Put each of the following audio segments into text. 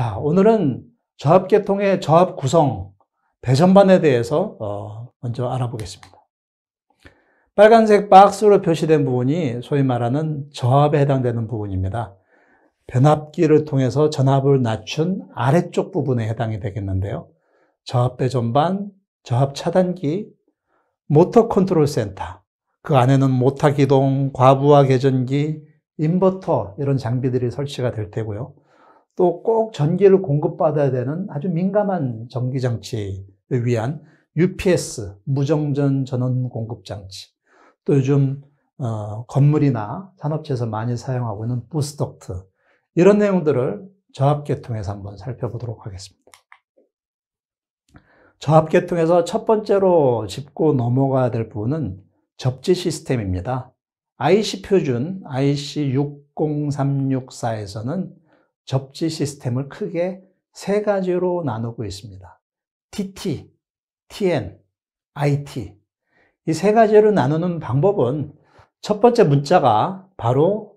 자, 오늘은 저압 계통의 저압 구성, 배전반에 대해서 어, 먼저 알아보겠습니다. 빨간색 박스로 표시된 부분이 소위 말하는 저압에 해당되는 부분입니다. 변압기를 통해서 전압을 낮춘 아래쪽 부분에 해당이 되겠는데요. 저압 배전반, 저압 차단기, 모터 컨트롤 센터, 그 안에는 모터 기동, 과부하 계전기, 인버터 이런 장비들이 설치가 될 테고요. 또꼭 전기를 공급받아야 되는 아주 민감한 전기장치를 위한 UPS, 무정전 전원 공급장치, 또 요즘 어, 건물이나 산업체에서 많이 사용하고 있는 부스덕트, 이런 내용들을 저압계통에서 한번 살펴보도록 하겠습니다. 저압계통에서 첫 번째로 짚고 넘어가야 될 부분은 접지 시스템입니다. IC 표준 IC 60364에서는 접지 시스템을 크게 세 가지로 나누고 있습니다. TT, TN, IT. 이 세 가지로 나누는 방법은 첫 번째 문자가 바로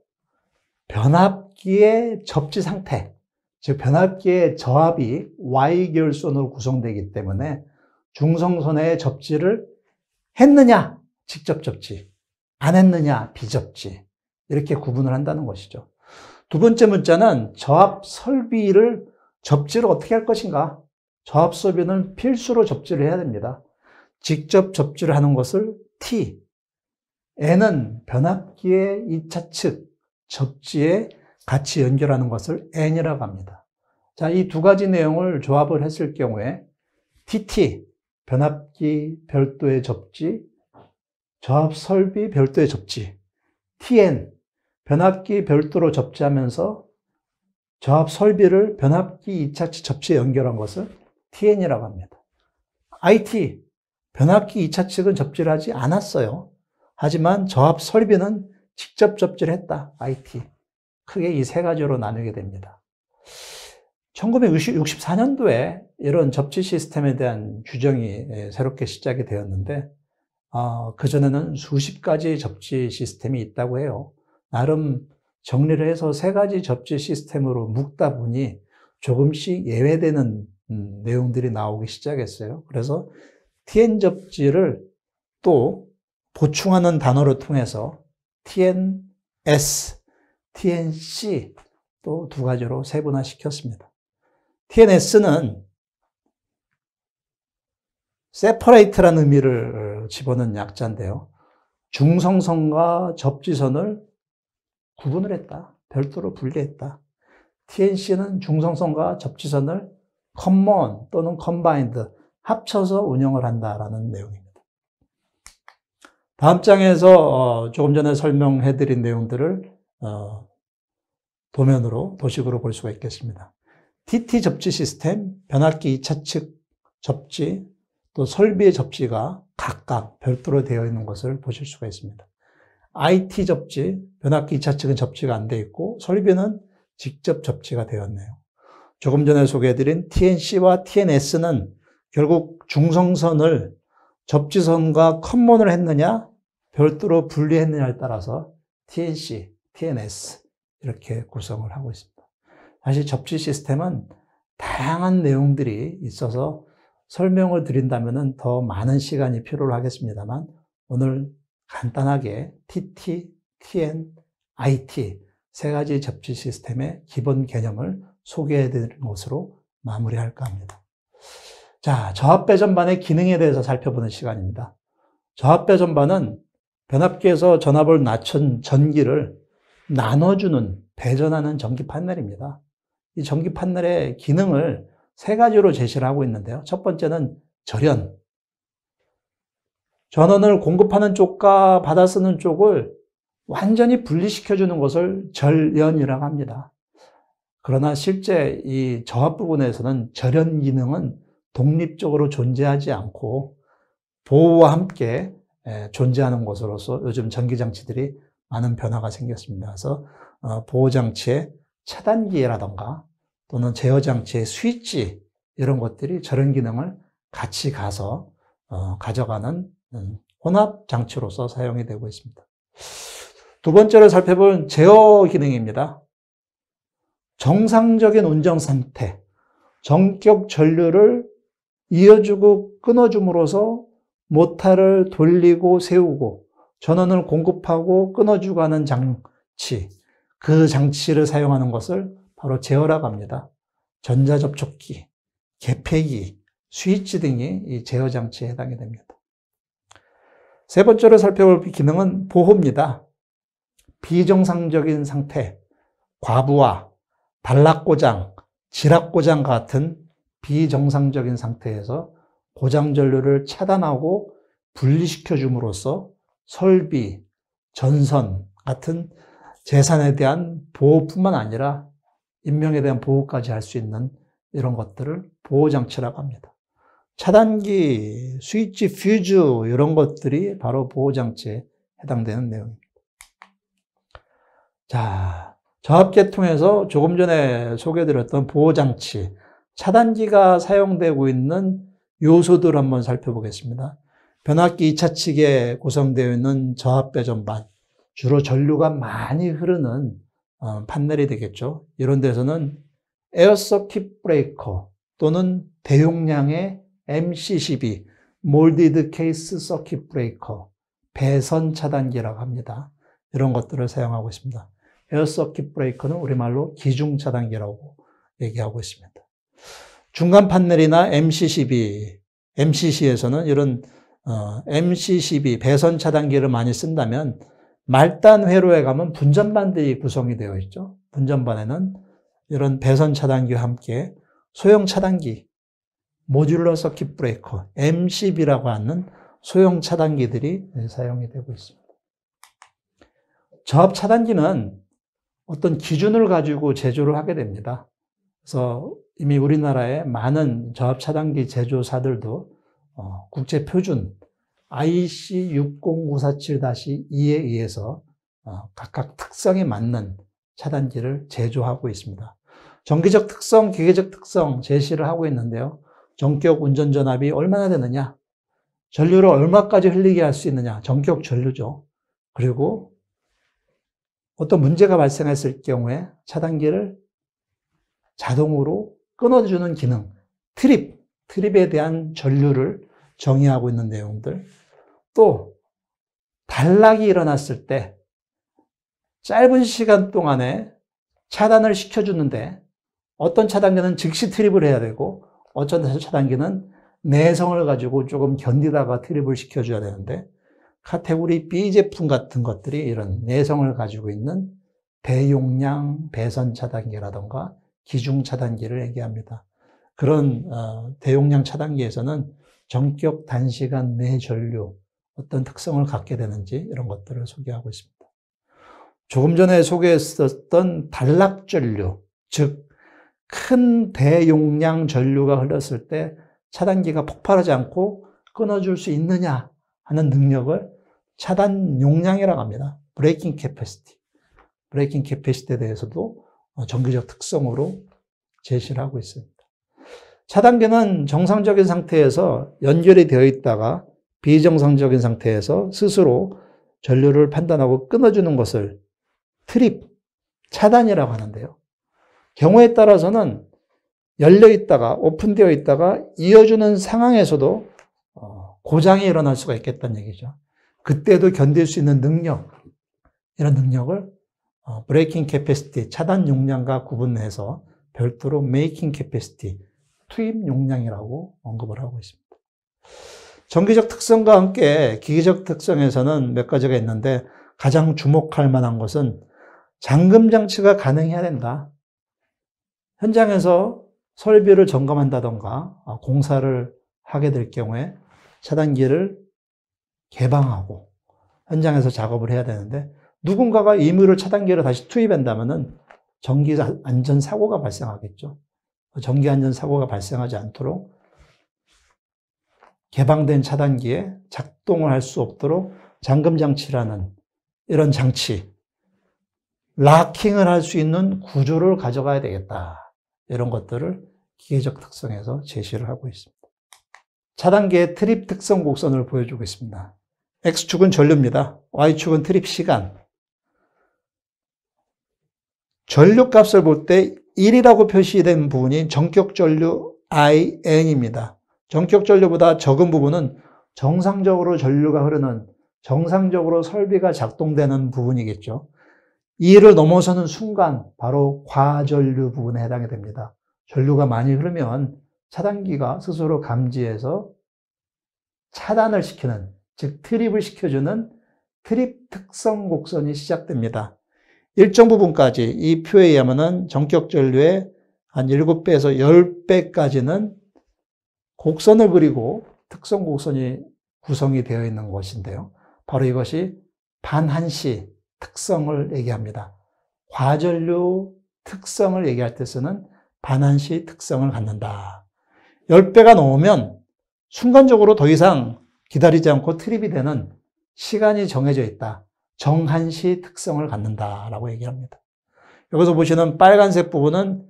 변압기의 접지 상태, 즉 변압기의 저압이 Y결손으로 구성되기 때문에 중성선의 접지를 했느냐 직접 접지, 안 했느냐 비접지 이렇게 구분을 한다는 것이죠. 두 번째 문자는 저압 설비를 접지를 어떻게 할 것인가? 저압 설비는 필수로 접지를 해야 됩니다. 직접 접지를 하는 것을 T, N은 변압기의 2차 측 접지에 같이 연결하는 것을 N이라고 합니다. 자, 이 두 가지 내용을 조합을 했을 경우에 TT, 변압기 별도의 접지, 저압 설비 별도의 접지, TN, 변압기 별도로 접지하면서 저압 설비를 변압기 2차치 접지에 연결한 것을 TN이라고 합니다. IT, 변압기 2차측은 접지를 하지 않았어요. 하지만 저압 설비는 직접 접지를 했다. IT. 크게 이 세 가지로 나누게 됩니다. 1964년도에 이런 접지 시스템에 대한 규정이 예, 새롭게 시작이 되었는데, 어, 그전에는 수십 가지 접지 시스템이 있다고 해요. 나름 정리를 해서 세 가지 접지 시스템으로 묶다 보니 조금씩 예외되는 음, 내용들이 나오기 시작했어요. 그래서 TN 접지를 또 보충하는 단어를 통해서 TNS, TNC 또 두 가지로 세분화시켰습니다. TNS는 separate라는 의미를 집어넣은 약자인데요. 중성선과 접지선을 구분을 했다. 별도로 분리했다. TNC는 중성선과 접지선을 컴먼 또는 컴바인드 합쳐서 운영을 한다라는 내용입니다. 다음 장에서 어, 조금 전에 설명해드린 내용들을 어, 도면으로 도식으로 볼 수가 있겠습니다. TT 접지 시스템, 변압기 2차 측 접지, 또 설비의 접지가 각각 별도로 되어 있는 것을 보실 수가 있습니다. IT 접지, 변압기 2차 측은 접지가 안돼 있고 설비는 직접 접지가 되었네요. 조금 전에 소개해드린 TNC와 TNS는 결국 중성선을 접지선과 컴몬을 했느냐, 별도로 분리했느냐에 따라서 TNC, TNS 이렇게 구성을 하고 있습니다. 사실 접지 시스템은 다양한 내용들이 있어서 설명을 드린다면 더 많은 시간이 필요 하겠습니다만 오늘 간단하게 TT, TN, IT 세 가지 접지 시스템의 기본 개념을 소개해드리는 것으로 마무리할까 합니다. 자, 저압배 전반의 기능에 대해서 살펴보는 시간입니다. 저압배 전반은 변압기에서 전압을 낮춘 전기를 나눠주는, 배전하는 전기 판넬입니다. 이 전기 판넬의 기능을 세 가지로 제시를 하고 있는데요. 첫 번째는 절연, 전원을 공급하는 쪽과 받아 쓰는 쪽을 완전히 분리시켜주는 것을 절연이라고 합니다. 그러나 실제 이 저압 부분에서는 절연 기능은 독립적으로 존재하지 않고 보호와 함께 예, 존재하는 것으로서 요즘 전기장치들이 많은 변화가 생겼습니다. 그래서 어, 보호장치의 차단기라던가 또는 제어장치의 스위치 이런 것들이 절연 기능을 같이 가서 어, 가져가는 음, 혼합 장치로서 사용이 되고 있습니다. 두 번째로 살펴볼 제어 기능입니다. 정상적인 운전 상태, 정격 전류를 이어주고 끊어줌으로써 모터를 돌리고 세우고 전원을 공급하고 끊어주고 하는 장치, 그 장치를 사용하는 것을 바로 제어라고 합니다. 전자접촉기, 개폐기, 스위치 등이 이 제어 장치에 해당이 됩니다. 세 번째로 살펴볼 기능은 보호입니다. 비정상적인 상태, 과부와 단락고장, 지락고장 같은 비정상적인 상태에서 고장전류를 차단하고 분리시켜줌으로써 설비, 전선 같은 재산에 대한 보호뿐만 아니라 인명에 대한 보호까지 할 수 있는 이런 것들을 보호장치라고 합니다. 차단기, 스위치, 퓨즈 이런 것들이 바로 보호장치에 해당되는 내용입니다. 자, 저압계 통해서 조금 전에 소개드렸던 해 보호장치, 차단기가 사용되고 있는 요소들 을 한번 살펴보겠습니다. 변압기 2차측에 구성되어 있는 저압배전반, 주로 전류가 많이 흐르는 어, 판넬이 되겠죠. 이런 데서는 에어서킷 브레이커 또는 대용량의 MCCB, 몰디드 케이스 서킷 브레이커, 배선 차단기라고 합니다. 이런 것들을 사용하고 있습니다. 에어 서킷 브레이커는 우리말로 기중 차단기라고 얘기하고 있습니다. 중간 판넬이나 MCCB, MCC에서는 이런 어, MCCB 배선 차단기를 많이 쓴다면 말단 회로에 가면 분전반들이 구성이 되어 있죠. 분전반에는 이런 배선 차단기와 함께 소형 차단기, 모듈러 서킷 브레이커, MCB라고 하는 소형 차단기들이 사용이 되고 있습니다. 저압 차단기는 어떤 기준을 가지고 제조를 하게 됩니다. 그래서 이미 우리나라의 많은 저압 차단기 제조사들도 어, 국제 표준 IC 60947-2에 의해서 어, 각각 특성에 맞는 차단기를 제조하고 있습니다. 전기적 특성, 기계적 특성 제시를 하고 있는데요. 전격 운전 전압이 얼마나 되느냐, 전류를 얼마까지 흘리게 할 수 있느냐, 전격 전류죠. 그리고 어떤 문제가 발생했을 경우에 차단기를 자동으로 끊어주는 기능, 트립, 트립에 대한 전류를 정의하고 있는 내용들, 또 단락이 일어났을 때 짧은 시간 동안에 차단을 시켜주는데 어떤 차단기는 즉시 트립을 해야 되고 어쩐다 해서 차단기는 내성을 가지고 조금 견디다가 트립을 시켜줘야 되는데 카테고리 B 제품 같은 것들이 이런 내성을 가지고 있는 대용량 배선 차단기라던가 기중 차단기를 얘기합니다. 그런 어, 대용량 차단기에서는 전격 단시간 내 전류 어떤 특성을 갖게 되는지 이런 것들을 소개하고 있습니다. 조금 전에 소개했었던 단락 전류 즉큰 대용량 전류가 흘렀을 때 차단기가 폭발하지 않고 끊어줄 수 있느냐 하는 능력을 차단 용량이라고 합니다. 브레이킹 캐패시티. 브레이킹 캐패시티에 대해서도 어, 정기적 특성으로 제시를 하고 있습니다. 차단기는 정상적인 상태에서 연결이 되어 있다가 비정상적인 상태에서 스스로 전류를 판단하고 끊어주는 것을 트립, 차단이라고 하는데요. 경우에 따라서는 열려 있다가 오픈되어 있다가 이어주는 상황에서도 어, 고장이 일어날 수가 있겠다는 얘기죠. 그때도 견딜 수 있는 능력, 이런 능력을 브레이킹 어, 캐패시티, 차단 용량과 구분해서 별도로 메이킹 캐패시티, 투입 용량이라고 언급을 하고 있습니다. 정기적 특성과 함께 기계적 특성에서는 몇 가지가 있는데 가장 주목할 만한 것은 잠금 장치가 가능해야 된다. 현장에서 설비를 점검한다던가 어, 공사를 하게 될 경우에 차단기를 개방하고 현장에서 작업을 해야 되는데 누군가가 임의로 차단기를 다시 투입한다면 전기 안전 사고가 발생하겠죠. 그 전기 안전 사고가 발생하지 않도록 개방된 차단기에 작동을 할 수 없도록 잠금 장치라는 이런 장치 락킹을 할 수 있는 구조를 가져가야 되겠다. 이런 것들을 기계적 특성에서 제시를 하고 있습니다. 차단계의 트립 특성 곡선을 보여주고 있습니다. X축은 전류입니다. Y축은 트립 시간. 전류 값을 볼 때 1이라고 표시된 부분이 정격 전류 IN입니다. 정격 전류보다 적은 부분은 정상적으로 전류가 흐르는 정상적으로 설비가 작동되는 부분이겠죠. 이를 넘어서는 순간 바로 과전류 부분에 해당이 됩니다. 전류가 많이 흐르면 차단기가 스스로 감지해서 차단을 시키는, 즉 트립을 시켜주는 트립 특성 곡선이 시작됩니다. 일정 부분까지 이 표에 의하면은 전격 전류의 한 7배에서 10배까지는 곡선을 그리고 특성 곡선이 구성이 되어 있는 것인데요. 바로 이것이 반한시 특성을 얘기합니다. 과전류 특성을 얘기할 때 쓰는 반환시 특성을 갖는다. 10배가 넘으면 순간적으로 더 이상 기다리지 않고 트립이 되는 시간이 정해져 있다. 정한시 특성을 갖는다. 라고 얘기합니다. 여기서 보시는 빨간색 부분은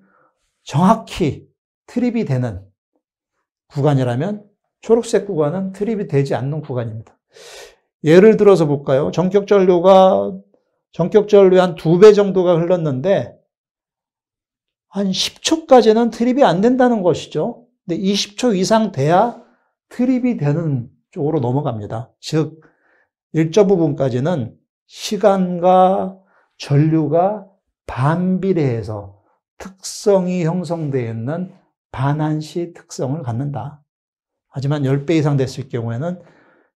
정확히 트립이 되는 구간이라면 초록색 구간은 트립이 되지 않는 구간입니다. 예를 들어서 볼까요? 정격전류가 전격절위한두배 정도가 흘렀는데 한 10초까지는 트립이 안 된다는 것이죠. 근데 20초 이상 돼야 트립이 되는 쪽으로 넘어갑니다. 즉 일정 부분까지는 시간과 전류가 반비례해서 특성이 형성되어 있는 반한시 특성을 갖는다. 하지만 10배 이상 됐을 경우에는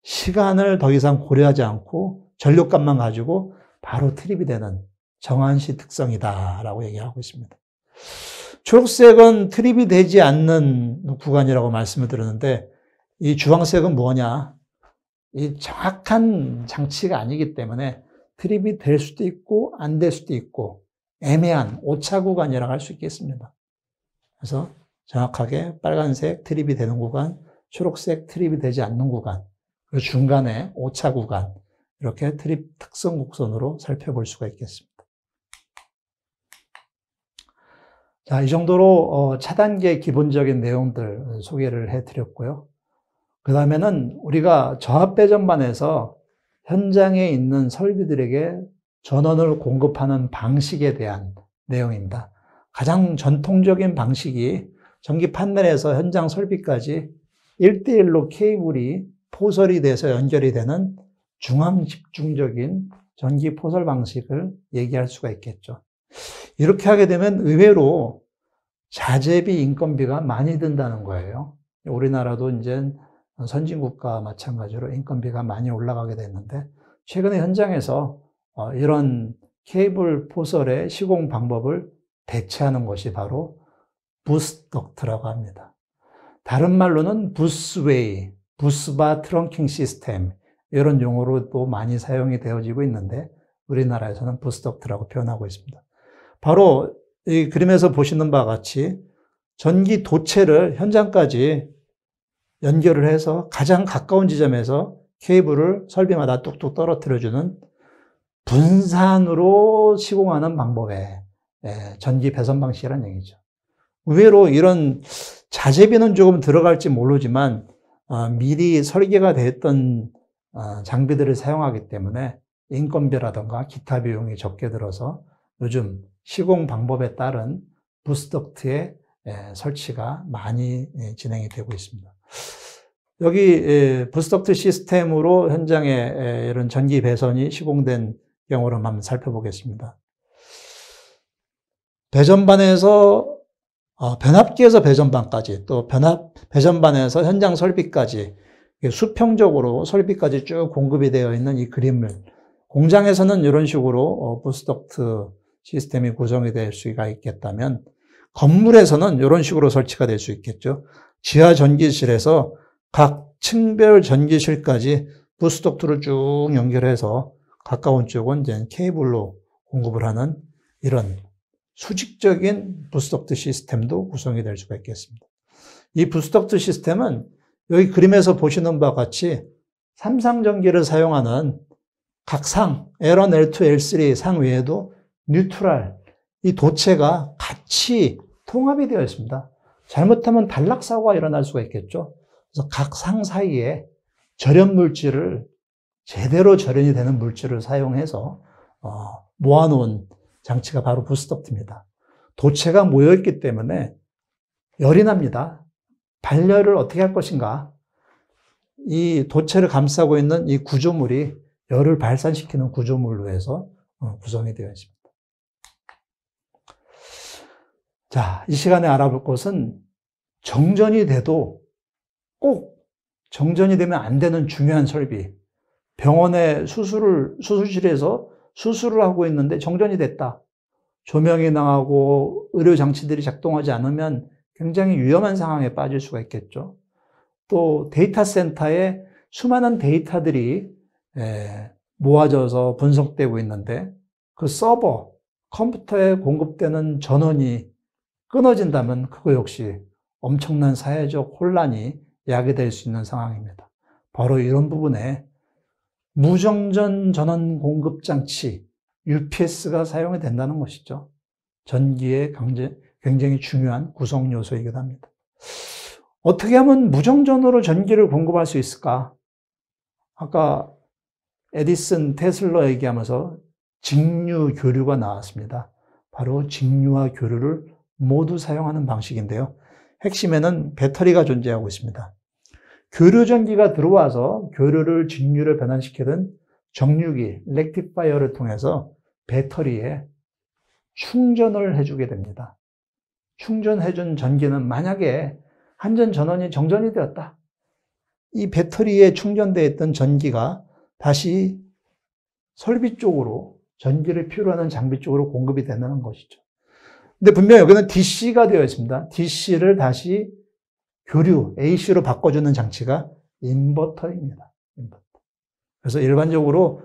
시간을 더 이상 고려하지 않고 전류값만 가지고 바로 트립이 되는 정한시 특성이다라고 얘기하고 있습니다. 초록색은 트립이 되지 않는 구간이라고 말씀을 드렸는데 이 주황색은 뭐냐? 이 정확한 장치가 아니기 때문에 트립이 될 수도 있고 안 될 수도 있고 애매한 오차 구간이라고 할 수 있겠습니다. 그래서 정확하게 빨간색 트립이 되는 구간, 초록색 트립이 되지 않는 구간, 그 중간에 오차 구간, 이렇게 트립 특성 곡선으로 살펴볼 수가 있겠습니다. 자, 이 정도로 어, 차단계 기본적인 내용들 소개를 해드렸고요. 그 다음에는 우리가 저압배전반에서 현장에 있는 설비들에게 전원을 공급하는 방식에 대한 내용입니다. 가장 전통적인 방식이 전기 판넬에서 현장 설비까지 1대1로 케이블이 포설이 돼서 연결이 되는 중앙 집중적인 전기 포설 방식을 얘기할 수가 있겠죠. 이렇게 하게 되면 의외로 자재비 인건비가 많이 든다는 거예요. 우리나라도 이제 선진국과 마찬가지로 인건비가 많이 올라가게 됐는데 최근에 현장에서 어, 이런 케이블 포설의 시공 방법을 대체하는 것이 바로 부스 덕트라고 합니다. 다른 말로는 부스웨이, 부스바 트렁킹 시스템 이런 용어로 도 많이 사용이 되어지고 있는데 우리나라에서는 부스덕트라고 표현하고 있습니다. 바로 이 그림에서 보시는 바와 같이 전기 도체를 현장까지 연결을 해서 가장 가까운 지점에서 케이블을 설비마다 뚝뚝 떨어뜨려주는 분산으로 시공하는 방법의 예, 전기 배선 방식이라는 얘기죠. 의외로 이런 자재비는 조금 들어갈지 모르지만 아, 미리 설계가 됐던 어, 장비들을 사용하기 때문에 인건비라던가 기타 비용이 적게 들어서 요즘 시공 방법에 따른 부스덕트의 예, 설치가 많이 예, 진행이 되고 있습니다. 여기 예, 부스덕트 시스템으로 현장에 이런 전기 배선이 시공된 경우를 한번 살펴보겠습니다. 배전반에서 어, 변압기에서 배전반까지 또 변압 배전반에서 현장 설비까지 수평적으로 설비까지 쭉 공급이 되어 있는 이 그림을 공장에서는 이런 식으로 어, 부스덕트 시스템이 구성이 될 수가 있겠다면 건물에서는 이런 식으로 설치가 될 수 있겠죠. 지하 전기실에서 각 층별 전기실까지 부스덕트를 쭉 연결해서 가까운 쪽은 이제 케이블로 공급을 하는 이런 수직적인 부스덕트 시스템도 구성이 될 수가 있겠습니다. 이 부스덕트 시스템은 여기 그림에서 보시는 바와 같이 삼상전기를 사용하는 각 상 L1, L2, L3 상 외에도 뉴트럴이 도체가 같이 통합이 되어 있습니다. 잘못하면 단락사고가 일어날 수가 있겠죠. 그래서 각 상 사이에 절연 물질을 제대로 절연이 되는 물질을 사용해서 어, 모아놓은 장치가 바로 부스터트입니다 도체가 모여있기 때문에 열이 납니다. 반려를 어떻게 할 것인가? 이 도체를 감싸고 있는 이 구조물이 열을 발산시키는 구조물로 해서 어, 구성이 되어 있습니다. 자, 이 시간에 알아볼 것은 정전이 돼도 꼭 정전이 되면 안 되는 중요한 설비. 병원에 수술을, 수술실에서 수술을 하고 있는데 정전이 됐다. 조명이 나가고 의료 장치들이 작동하지 않으면 굉장히 위험한 상황에 빠질 수가 있겠죠. 또 데이터 센터에 수많은 데이터들이 모아져서 분석되고 있는데 그 서버, 컴퓨터에 공급되는 전원이 끊어진다면 그거 역시 엄청난 사회적 혼란이 야기될 수 있는 상황입니다. 바로 이런 부분에 무정전 전원 공급 장치 UPS가 사용이 된다는 것이죠. 전기의 강제 굉장히 중요한 구성 요소이기도 합니다. 어떻게 하면 무정전으로 전기를 공급할 수 있을까? 아까 에디슨, 테슬러 얘기하면서 직류 교류가 나왔습니다. 바로 직류와 교류를 모두 사용하는 방식인데요. 핵심에는 배터리가 존재하고 있습니다. 교류 전기가 들어와서 교류를 직류로 변환시키는 정류기, 렉티파이어를 통해서 배터리에 충전을 해주게 됩니다. 충전해준 전기는 만약에 한전 전원이 정전이 되었다. 이 배터리에 충전되어 있던 전기가 다시 설비 쪽으로 전기를 필요로 하는 장비 쪽으로 공급이 된다는 것이죠. 근데 분명 히 여기는 DC가 되어 있습니다. DC를 다시 교류, AC로 바꿔주는 장치가 인버터입니다. 인버터. 그래서 일반적으로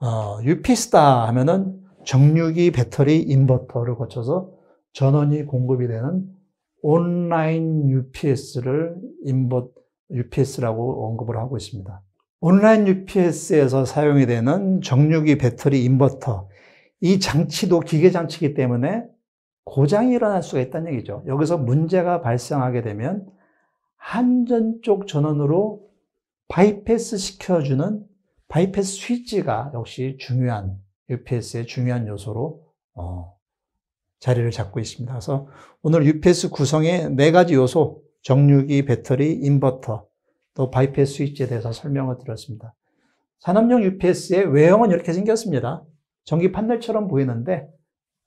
어, UP스타 하면은 정류기 배터리 인버터를 거쳐서 전원이 공급이 되는 온라인 UPS를 인봇 UPS라고 언급을 하고 있습니다. 온라인 UPS에서 사용이 되는 정류기 배터리 인버터 이 장치도 기계 장치이기 때문에 고장이 일어날 수가 있다는 얘기죠. 여기서 문제가 발생하게 되면 한전 쪽 전원으로 바이패스 시켜주는 바이패스 스위치가 역시 중요한 UPS의 중요한 요소로 어, 자리를 잡고 있습니다. 그래서 오늘 UPS 구성의 네 가지 요소, 정류기, 배터리, 인버터, 또 바이패스 스위치에 대해서 설명을 드렸습니다. 산업용 UPS의 외형은 이렇게 생겼습니다. 전기 판넬처럼 보이는데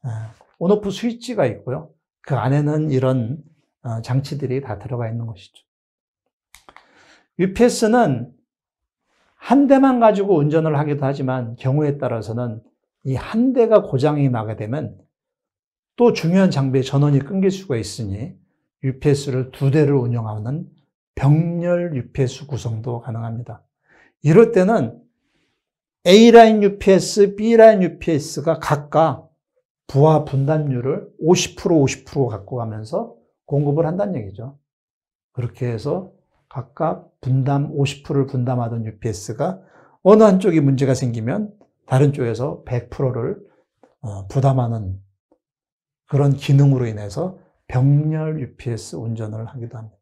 아, 온오프 스위치가 있고요. 그 안에는 이런 어, 장치들이 다 들어가 있는 것이죠. UPS는 한 대만 가지고 운전을 하기도 하지만 경우에 따라서는 이 한 대가 고장이 나게 되면 또 중요한 장비의 전원이 끊길 수가 있으니 UPS를 두 대를 운영하는 병렬 UPS 구성도 가능합니다. 이럴 때는 A라인 UPS, B라인 UPS가 각각 부하 분담률을 50% 50% 갖고 가면서 공급을 한다는 얘기죠. 그렇게 해서 각각 분담 50%를 분담하던 UPS가 어느 한쪽이 문제가 생기면 다른 쪽에서 100%를 어, 부담하는 그런 기능으로 인해서 병렬 UPS 운전을 하기도 합니다.